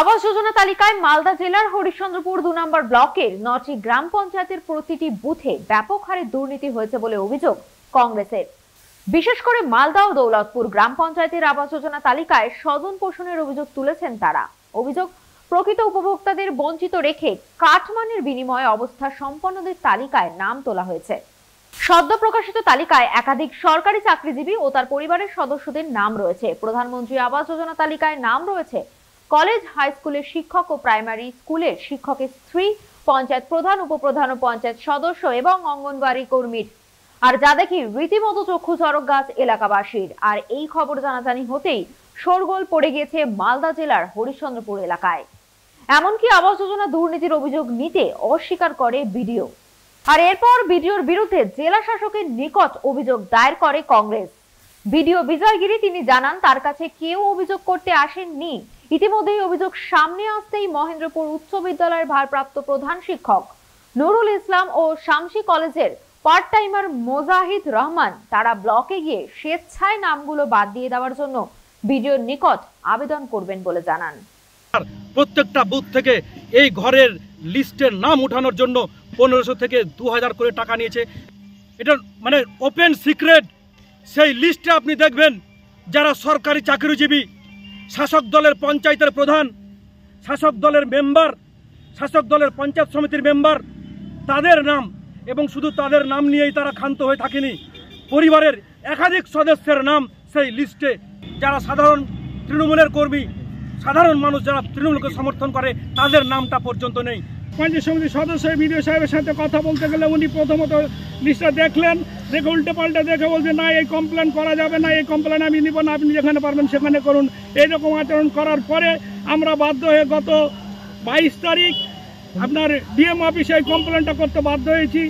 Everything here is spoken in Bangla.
আবাস যোজনা তালিকায় মালদা জেলার হরিশ্চন্দ্রপুর দু নম্বর ব্লকের নটি গ্রাম পঞ্চায়েতের প্রতিটি বুথে ব্যাপক হারে দুর্নীতি হয়েছে বলে অভিযোগ কংগ্রেসের বিশেষ করে মালদা ও দৌলতপুর গ্রাম পঞ্চায়েতের আবাস যোজনা তালিকায় স্বজন পোষণের অভিযোগ তুলেছেন তারা অভিযোগ প্রকৃত উপভোক্তাদের বঞ্চিত রেখে কাঠমানের বিনিময়ে অবস্থা সম্পন্নদের তালিকায় নাম তোলা হয়েছে সদ্য প্রকাশিত তালিকায় একাধিক সরকারি চাকরিজীবী ও তার পরিবারের সদস্যদের নাম রয়েছে প্রধানমন্ত্রী আবাস যোজনা তালিকায় নাম রয়েছে কলেজ হাই স্কুলের শিক্ষক ও প্রাইমারি স্কুলের শিক্ষকের স্ত্রী পঞ্চায়েত প্রধান উপপ্রধান ও পঞ্চায়েত সদস্য এবং অঙ্গনবাড়ি কর্মীর আর যা দেখি রীতিমতো চক্ষু চরক গাছ এলাকাবাসীর আর এই খবর জানাজানি হতেই শোরগোল পড়ে গিয়েছে মালদা জেলার হরিশ্চন্দ্রপুর এলাকায় এমনকি আবাস যোজনা দুর্নীতির অভিযোগ নিতে অস্বীকার করে বিডিও আর এরপর বিডিওর বিরুদ্ধে জেলা শাসকের নিকট অভিযোগ দায়ের করে কংগ্রেস ভিডিও বিজয়গিরি তিনি জানান তার কাছে কেউ অভিযোগ করতে আসেননি ইতিমধ্যেই অভিযোগ সামনে আসতেই মহেন্দ্রপুর উচ্চ বিদ্যালয়ের ভারপ্রাপ্ত প্রধান শিক্ষক নুরুল ইসলাম ও শামসি কলেজের পার্ট টাইমার মোজাহিদ রহমান তারা ব্লকে গিয়ে স্বেচ্ছায় নামগুলো বাদ দিয়ে দেওয়ার জন্য বিডিওর নিকট আবেদন করবেন বলে জানান প্রত্যেকটা বুথ থেকে এই ঘরের লিস্টের নাম উঠানোর জন্য পনেরোশো থেকে দু হাজার করে টাকা নিয়েছে এটা মানে ওপেন সিক্রেট সেই লিস্টে আপনি দেখবেন যারা সরকারি চাকরিজীবী শাসক দলের পঞ্চায়েতের প্রধান শাসক দলের মেম্বার শাসক দলের পঞ্চায়েত সমিতির মেম্বার তাদের নাম এবং শুধু তাদের নাম নিয়েই তারা ক্ষান্ত হয়ে থাকেনি পরিবারের একাধিক সদস্যের নাম সেই লিস্টে যারা সাধারণ তৃণমূলের কর্মী সাধারণ মানুষ যারা তৃণমূলকে সমর্থন করে তাদের নামটা পর্যন্ত নেই পঞ্চায়েত সমিতির সদস্য বিডিও সাহেবের সাথে কথা বলতে গেলে উনি প্রথমত লিস্টটা দেখলেন দেখে উল্টে পাল্টা দেখে বলছে না এই কমপ্লেন করা যাবে না এই কমপ্লেন আমি নিব না আপনি যেখানে পারবেন সেখানে করুন এইরকম আচরণ করার পরে আমরা বাধ্য হয়ে গত বাইশ তারিখ আপনার ডিএম অফিসে এই কমপ্লেনটা করতে বাধ্য হয়েছি